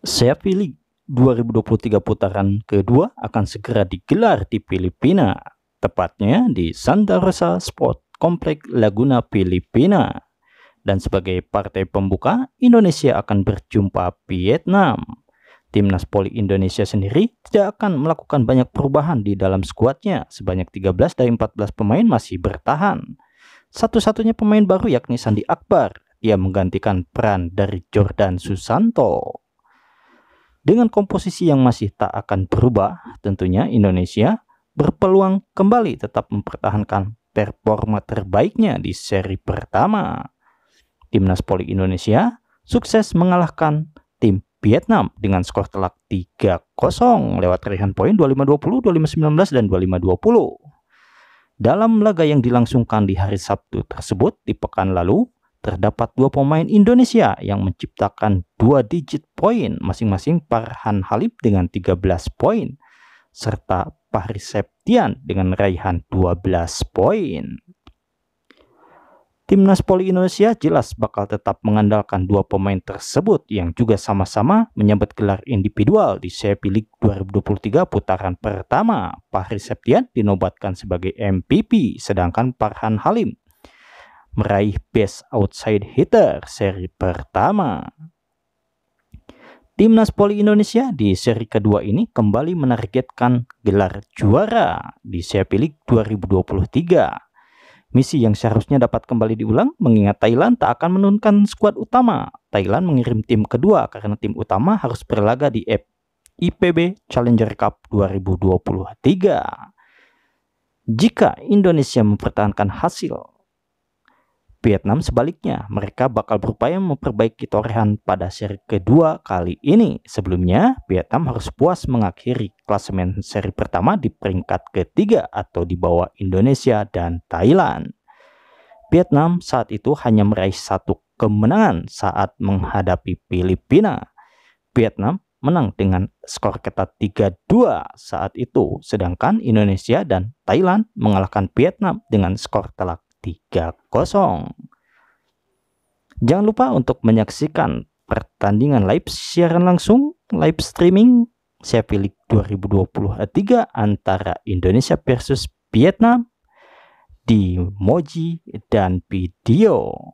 Saya pilih 2023 putaran kedua akan segera digelar di Filipina, tepatnya di Santa Rosa Sport Complex Laguna Filipina. Dan sebagai partai pembuka, Indonesia akan berjumpa Vietnam. Timnas Poli Indonesia sendiri tidak akan melakukan banyak perubahan di dalam skuadnya, sebanyak 13 dari 14 pemain masih bertahan. Satu-satunya pemain baru yakni Sandi Akbar, ia menggantikan peran dari Jordan Susanto. Dengan komposisi yang masih tak akan berubah, tentunya Indonesia berpeluang kembali tetap mempertahankan performa terbaiknya di seri pertama. Timnas Poli Indonesia sukses mengalahkan tim Vietnam dengan skor telak 3-0 lewat raihan poin 25-20, 25-19, dan 25-20. Dalam laga yang dilangsungkan di hari Sabtu tersebut di pekan lalu, terdapat dua pemain Indonesia yang menciptakan dua digit poin masing-masing Farhan Halib dengan 13 poin serta Fahri Septian dengan raihan 12 poin. Timnas Poli Indonesia jelas bakal tetap mengandalkan dua pemain tersebut yang juga sama-sama menyambut gelar individual di CFP League 2023 putaran pertama. Fahri Septian dinobatkan sebagai MPP, sedangkan Parhan Halim meraih Best Outside Hitter seri pertama. Timnas Poli Indonesia di seri kedua ini kembali menargetkan gelar juara di SEA League 2023. Misi yang seharusnya dapat kembali diulang mengingat Thailand tak akan menurunkan skuad utama. Thailand mengirim tim kedua karena tim utama harus berlaga di F IPB Challenger Cup 2023. Jika Indonesia mempertahankan hasil Vietnam sebaliknya, mereka bakal berupaya memperbaiki torehan pada seri kedua kali ini. Sebelumnya, Vietnam harus puas mengakhiri klasemen seri pertama di peringkat ketiga atau di bawah Indonesia dan Thailand. Vietnam saat itu hanya meraih satu kemenangan saat menghadapi Filipina. Vietnam menang dengan skor ketat 3-2 saat itu, sedangkan Indonesia dan Thailand mengalahkan Vietnam dengan skor telak 3-0. Jangan lupa untuk menyaksikan pertandingan live siaran langsung, live streaming Sheffield League 2023 antara Indonesia versus Vietnam di Moji dan video.